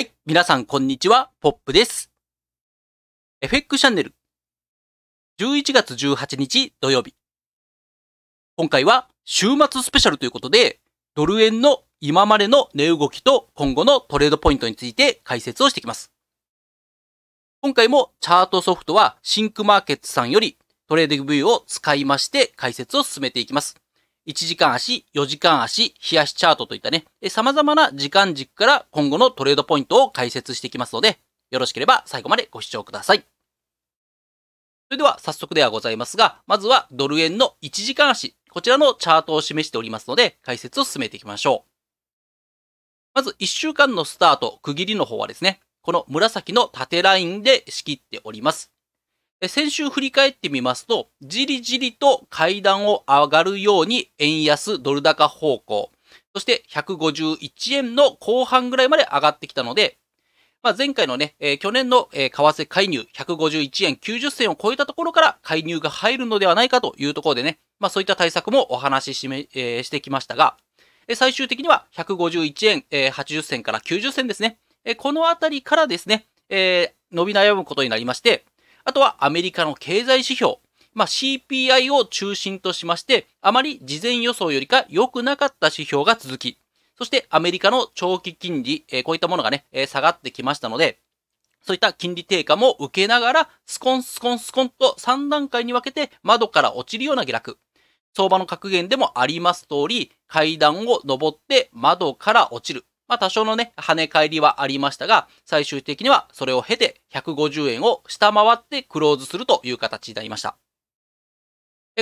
はい。皆さん、こんにちは。ポップです。FX チャンネル。11月18日土曜日。今回は週末スペシャルということで、ドル円の今までの値動きと今後のトレードポイントについて解説をしていきます。今回もチャートソフトはシンクマーケットさんよりトレーディングビューを使いまして解説を進めていきます。1時間足、4時間足、冷やしチャートといったね、様々な時間軸から今後のトレードポイントを解説していきますので、よろしければ最後までご視聴ください。それでは早速ではございますが、まずはドル円の1時間足、こちらのチャートを示しておりますので、解説を進めていきましょう。まず1週間のスタート、区切りの方はですね、この紫の縦ラインで仕切っております。先週振り返ってみますと、じりじりと階段を上がるように円安ドル高方向、そして151円の後半ぐらいまで上がってきたので、まあ、前回のね、えー、去年の、えー、為替介入151円90銭を超えたところから介入が入るのではないかというところでね、まあ、そういった対策もお話ししめ、えー、してきましたが、えー、最終的には151円、えー、80銭から90銭ですね、えー、このあたりからですね、えー、伸び悩むことになりまして、あとはアメリカの経済指標、まあ、CPI を中心としまして、あまり事前予想よりか良くなかった指標が続き、そしてアメリカの長期金利、えこういったものがね、え下がってきましたので、そういった金利低下も受けながら、スコンスコンスコンと3段階に分けて窓から落ちるような下落。相場の格言でもあります通り、階段を登って窓から落ちる。まあ多少のね、跳ね返りはありましたが、最終的にはそれを経て150円を下回ってクローズするという形になりました。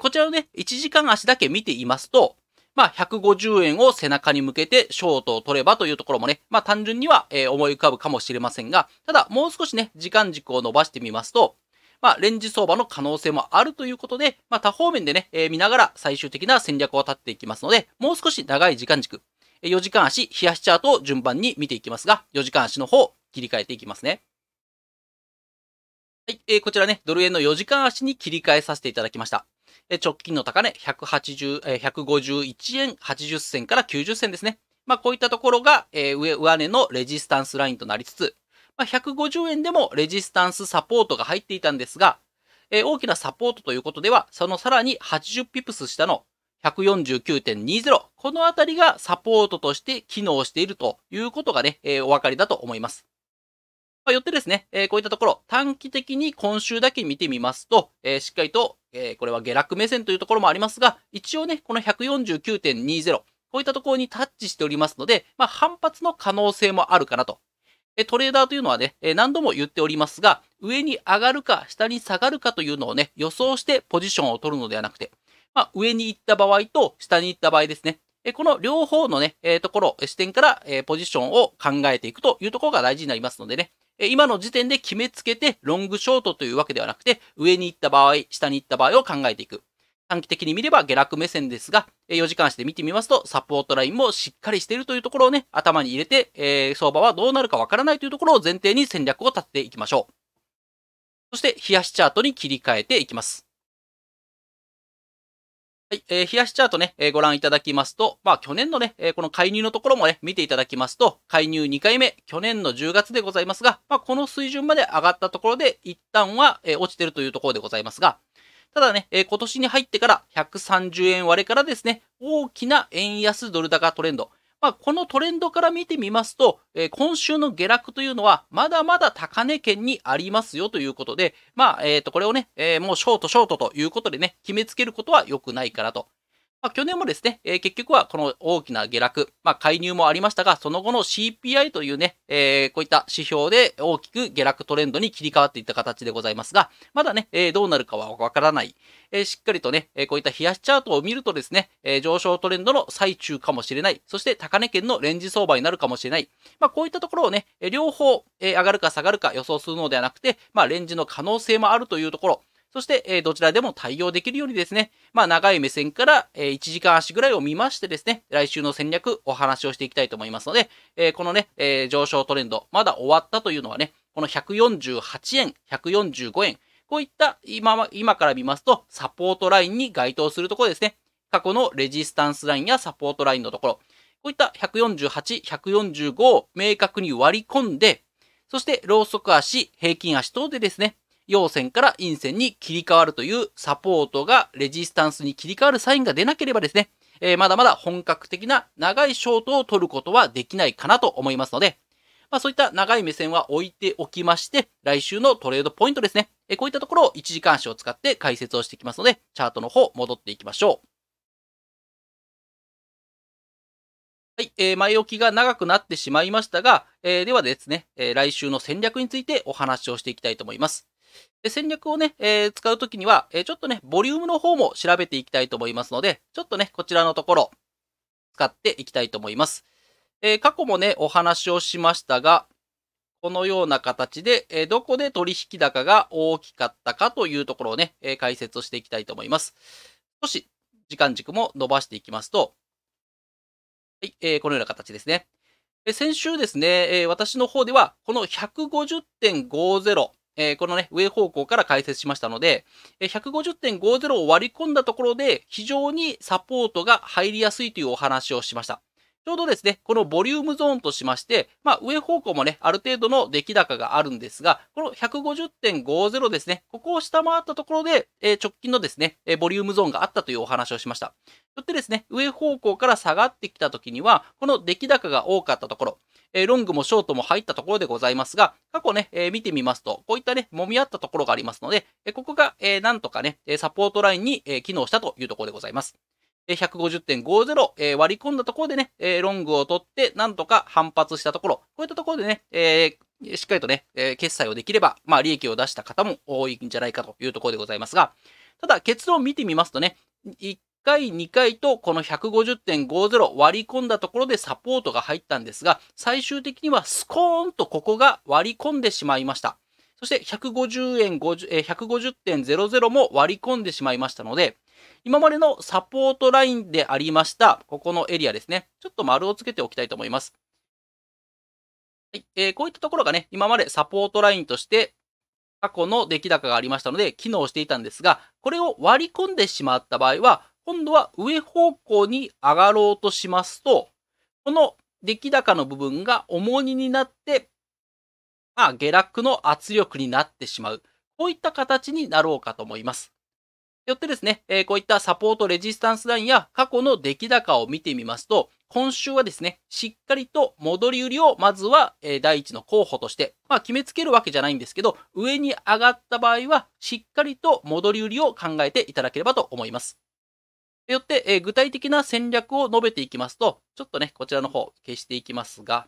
こちらのね、1時間足だけ見ていますと、まあ、150円を背中に向けてショートを取ればというところもね、まあ単純には、え思い浮かぶかもしれませんが、ただもう少しね、時間軸を伸ばしてみますと、まあ、レンジ相場の可能性もあるということで、まあ、多方面でね、え見ながら最終的な戦略を立っていきますので、もう少し長い時間軸、4時間足、冷やしチャートを順番に見ていきますが、4時間足の方、切り替えていきますね。はい、えー、こちらね、ドル円の4時間足に切り替えさせていただきました。えー、直近の高値、180、えー、151円80銭から90銭ですね。まあ、こういったところが、えー、上、上値のレジスタンスラインとなりつつ、まあ、150円でもレジスタンスサポートが入っていたんですが、えー、大きなサポートということでは、そのさらに80ピプス下の149.20。このあたりがサポートとして機能しているということがね、えー、お分かりだと思います。まあ、よってですね、えー、こういったところ、短期的に今週だけ見てみますと、えー、しっかりと、えー、これは下落目線というところもありますが、一応ね、この149.20、こういったところにタッチしておりますので、まあ、反発の可能性もあるかなと。えトレーダーというのはね、え何度も言っておりますが、上に上がるか下に下がるかというのをね、予想してポジションを取るのではなくて、まあ、上に行った場合と下に行った場合ですね。えこの両方のね、えー、ところ、視点から、えー、ポジションを考えていくというところが大事になりますのでね。今の時点で決めつけてロングショートというわけではなくて、上に行った場合、下に行った場合を考えていく。短期的に見れば下落目線ですが、4時間して見てみますと、サポートラインもしっかりしているというところをね、頭に入れて、えー、相場はどうなるかわからないというところを前提に戦略を立てていきましょう。そして、冷やしチャートに切り替えていきます。はい、えー、冷やしチャートね、えー、ご覧いただきますと、まあ、去年のね、えー、この介入のところもね、見ていただきますと、介入2回目、去年の10月でございますが、まあ、この水準まで上がったところで、一旦は、えー、落ちてるというところでございますが、ただね、えー、今年に入ってから130円割れからですね、大きな円安ドル高トレンド、まあ、このトレンドから見てみますと、えー、今週の下落というのは、まだまだ高値圏にありますよということで、まあ、えっ、ー、と、これをね、えー、もうショートショートということでね、決めつけることは良くないかなと。まあ、去年もですね、えー、結局はこの大きな下落、まあ、介入もありましたが、その後の CPI というね、えー、こういった指標で大きく下落トレンドに切り替わっていった形でございますが、まだね、えー、どうなるかはわからない、えー、しっかりとね、えこういった冷やしチャートを見るとですね、え上昇トレンドの最中かもしれない、そして高値圏のレンジ相場になるかもしれない、まあ、こういったところをね、え両方、え上がるか下がるか予想するのではなくて、まあ、レンジの可能性もあるというところ、そして、えどちらでも対応できるようにですね、まあ、長い目線から、え1時間足ぐらいを見ましてですね、来週の戦略、お話をしていきたいと思いますので、えこのね、え上昇トレンド、まだ終わったというのはね、この148円、145円、こういった今今から見ますと、サポートラインに該当するところですね。過去のレジスタンスラインやサポートラインのところ、こういった148、145を明確に割り込んで、そしてローソク足、平均足等でですね、陽線から陰線に切り替わるというサポートがレジスタンスに切り替わるサインが出なければですね、えー、まだまだ本格的な長いショートを取ることはできないかなと思いますので、まあ、そういった長い目線は置いておきまして、来週のトレードポイントですね。えこういったところを1時間足を使って解説をしていきますので、チャートの方戻っていきましょう。はい、えー、前置きが長くなってしまいましたが、えー、ではですね、えー、来週の戦略についてお話をしていきたいと思います。で戦略をね、えー、使うときには、えー、ちょっとね、ボリュームの方も調べていきたいと思いますので、ちょっとね、こちらのところ、使っていきたいと思います。えー、過去もね、お話をしましたが、このような形で、えどこで取引高が大きかったかというところをね、え解説をしていきたいと思います。少し時間軸も伸ばしていきますと、はい、えー、このような形ですね。先週ですね、え私の方では、この150.50えー、このね、上方向から解説しましたので、150.50を割り込んだところで、非常にサポートが入りやすいというお話をしました。ちょうどですね、このボリュームゾーンとしまして、まあ、上方向もね、ある程度の出来高があるんですが、この150.50ですね、ここを下回ったところで、えー、直近のですね、えー、ボリュームゾーンがあったというお話をしました。よってですね、上方向から下がってきた時には、この出来高が多かったところ、えロングもショートも入ったところでございますが、過去ね、え見てみますと、こういったね、揉み合ったところがありますので、えここが、えなんとかね、サポートラインに、え機能したというところでございます。150.50、え割り込んだところでね、えロングを取って、なんとか反発したところ、こういったところでね、えしっかりとね、え決済をできれば、まあ、利益を出した方も多いんじゃないかというところでございますが、ただ結論を見てみますとね、回、2回とこの150.50割り込んだところでサポートが入ったんですが、最終的にはスコーンとここが割り込んでしまいました。そして150円50、え150.00も割り込んでしまいましたので、今までのサポートラインでありました、ここのエリアですね。ちょっと丸をつけておきたいと思います。はいえー、こういったところがね、今までサポートラインとして、過去の出来高がありましたので、機能していたんですが、これを割り込んでしまった場合は、今度は上方向に上がろうとしますと、この出来高の部分が重荷になって、まあ、下落の圧力になってしまう。こういった形になろうかと思います。よってですね、えー、こういったサポートレジスタンスラインや過去の出来高を見てみますと、今週はですね、しっかりと戻り売りをまずは、えー、第一の候補として、まあ決めつけるわけじゃないんですけど、上に上がった場合はしっかりと戻り売りを考えていただければと思います。よって、えー、具体的な戦略を述べていきますと、ちょっとね、こちらの方消していきますが、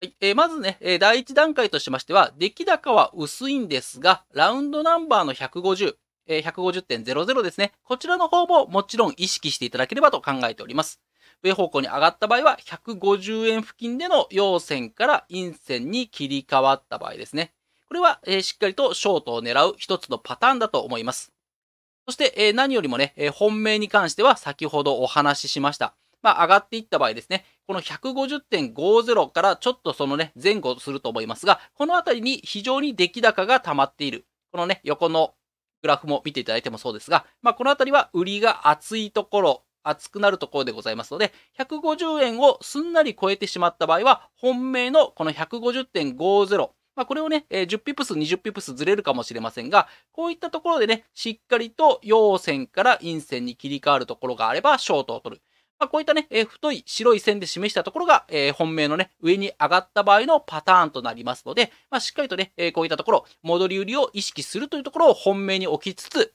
はいえー、まずね、えー、第1段階としましては、出来高は薄いんですが、ラウンドナンバーの150、えー、150.00ですね。こちらの方ももちろん意識していただければと考えております。上方向に上がった場合は、150円付近での陽線から陰線に切り替わった場合ですね。これは、えー、しっかりとショートを狙う一つのパターンだと思います。そして、え何よりもね、え本命に関しては先ほどお話ししました。まあ、上がっていった場合ですね、この150.50からちょっとそのね、前後すると思いますが、この辺りに非常に出来高が溜まっている。このね、横のグラフも見ていただいてもそうですが、まあ、この辺りは売りが厚いところ、厚くなるところでございますので、150円をすんなり超えてしまった場合は、本命のこの150.50、まあ、これをね、え10ピプス、20ピプスずれるかもしれませんが、こういったところでね、しっかりと陽線から陰線に切り替わるところがあれば、ショートを取る。まあ、こういったね、え太い白い線で示したところが、え本命のね、上に上がった場合のパターンとなりますので、まあ、しっかりとね、えこういったところ、戻り売りを意識するというところを本命に置きつつ、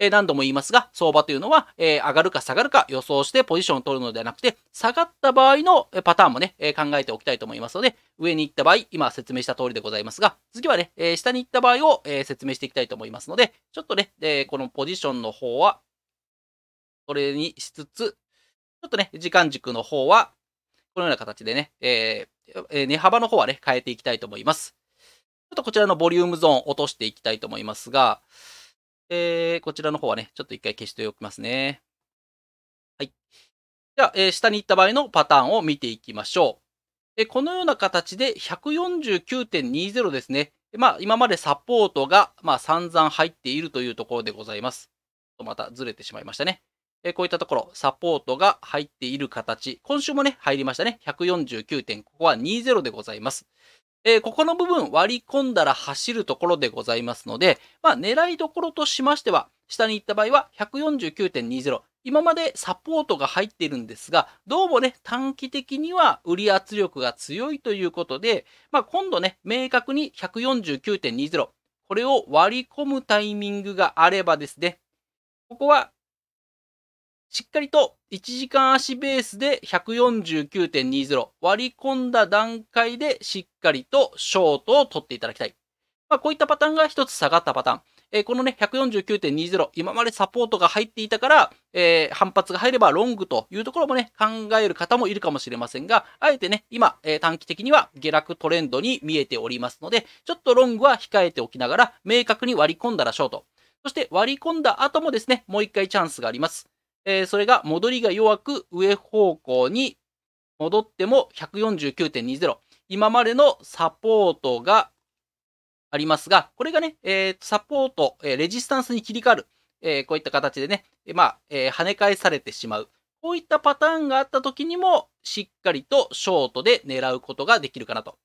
え何度も言いますが、相場というのは、え上がるか下がるか予想してポジションを取るのではなくて、下がった場合のパターンもね、え考えておきたいと思いますので、上に行った場合、今説明した通りでございますが、次はね、え下に行った場合を、え説明していきたいと思いますので、ちょっとね、えこのポジションの方は、これにしつつ、ちょっとね、時間軸の方は、このような形でね、ええー、値幅の方はね、変えていきたいと思います。ちょっとこちらのボリュームゾーン落としていきたいと思いますが、えー、こちらの方はね、ちょっと一回消しておきますね。はい。じゃあ、えー、下に行った場合のパターンを見ていきましょう。えー、このような形で149.20ですね。まあ、今までサポートが、まあ、散々入っているというところでございます。またずれてしまいましたね。えこういったところ、サポートが入っている形。今週もね、入りましたね。149. ここは20でございます。えー、ここの部分割り込んだら走るところでございますので、まあ、狙いどころとしましては、下に行った場合は149.20。今までサポートが入っているんですが、どうもね、短期的には売り圧力が強いということで、まあ、今度ね、明確に149.20。これを割り込むタイミングがあればですね、ここはしっかりと1時間足ベースで149.20割り込んだ段階でしっかりとショートを取っていただきたい。まあ、こういったパターンが一つ下がったパターン。えー、このね、149.20、今までサポートが入っていたから、えー、反発が入ればロングというところもね、考える方もいるかもしれませんが、あえてね、今、えー、短期的には下落トレンドに見えておりますので、ちょっとロングは控えておきながら、明確に割り込んだらショート。そして割り込んだ後もですね、もう一回チャンスがあります。えー、それが戻りが弱く上方向に戻っても149.20。今までのサポートがありますが、これがね、えー、サポート、えー、レジスタンスに切り替わる。えー、こういった形でね、えまあ、え跳ね返されてしまう。こういったパターンがあった時にも、しっかりとショートで狙うことができるかなと。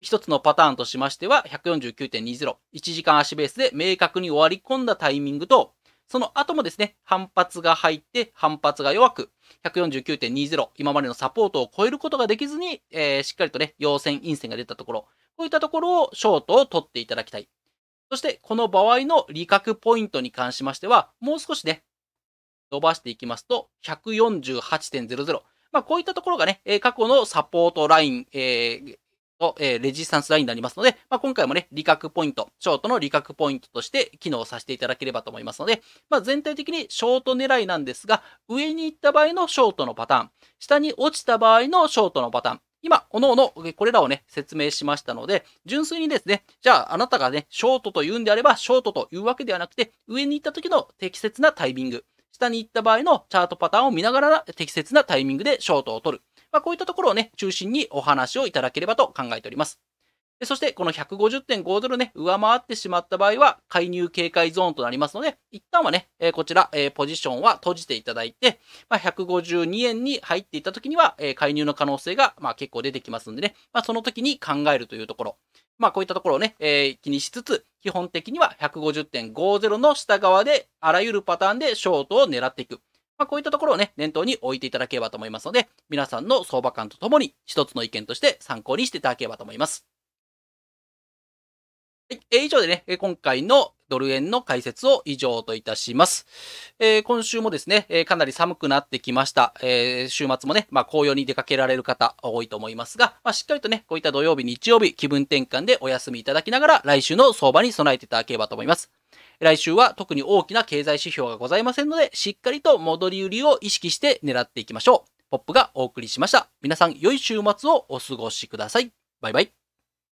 一つのパターンとしましては、149.20、1時間足ベースで明確に終わり込んだタイミングと、その後もですね、反発が入って、反発が弱く、149.20、今までのサポートを超えることができずに、えー、しっかりとね、陽線、陰線が出たところ、こういったところをショートを取っていただきたい。そして、この場合の利確ポイントに関しましては、もう少しね、伸ばしていきますと、148.00。まあ、こういったところがね、過去のサポートライン、えー、と、えー、レジスタンスラインになりますので、まあ、今回もね、利確ポイント、ショートの利確ポイントとして機能させていただければと思いますので、まあ、全体的にショート狙いなんですが、上に行った場合のショートのパターン、下に落ちた場合のショートのパターン、今、おのおの、これらをね、説明しましたので、純粋にですね、じゃあ、あなたがね、ショートと言うんであれば、ショートというわけではなくて、上に行った時の適切なタイミング、下に行った場合のチャートパターンを見ながら適切なタイミングでショートを取る。まあ、こういったところをね、中心にお話をいただければと考えております。そして、この150.5ドルね、上回ってしまった場合は、介入警戒ゾーンとなりますので、一旦はね、こちら、ポジションは閉じていただいて、まあ、152円に入っていった時には、介入の可能性が、まあ、結構出てきますんでね、まあ、その時に考えるというところ。まあ、こういったところをね、えー、気にしつつ、基本的には150.50の下側で、あらゆるパターンでショートを狙っていく。まあ、こういったところをね、念頭に置いていただければと思いますので、皆さんの相場感とともに一つの意見として参考にしていただければと思います。はい、えー、以上でね、今回のドル円の解説を以上といたします。えー、今週もですね、えー、かなり寒くなってきました。えー、週末もね、まあ、紅葉に出かけられる方多いと思いますが、まあ、しっかりとね、こういった土曜日、日曜日、気分転換でお休みいただきながら、来週の相場に備えていただければと思います。来週は特に大きな経済指標がございませんので、しっかりと戻り売りを意識して狙っていきましょう。ポップがお送りしました。皆さん、良い週末をお過ごしください。バイバイ。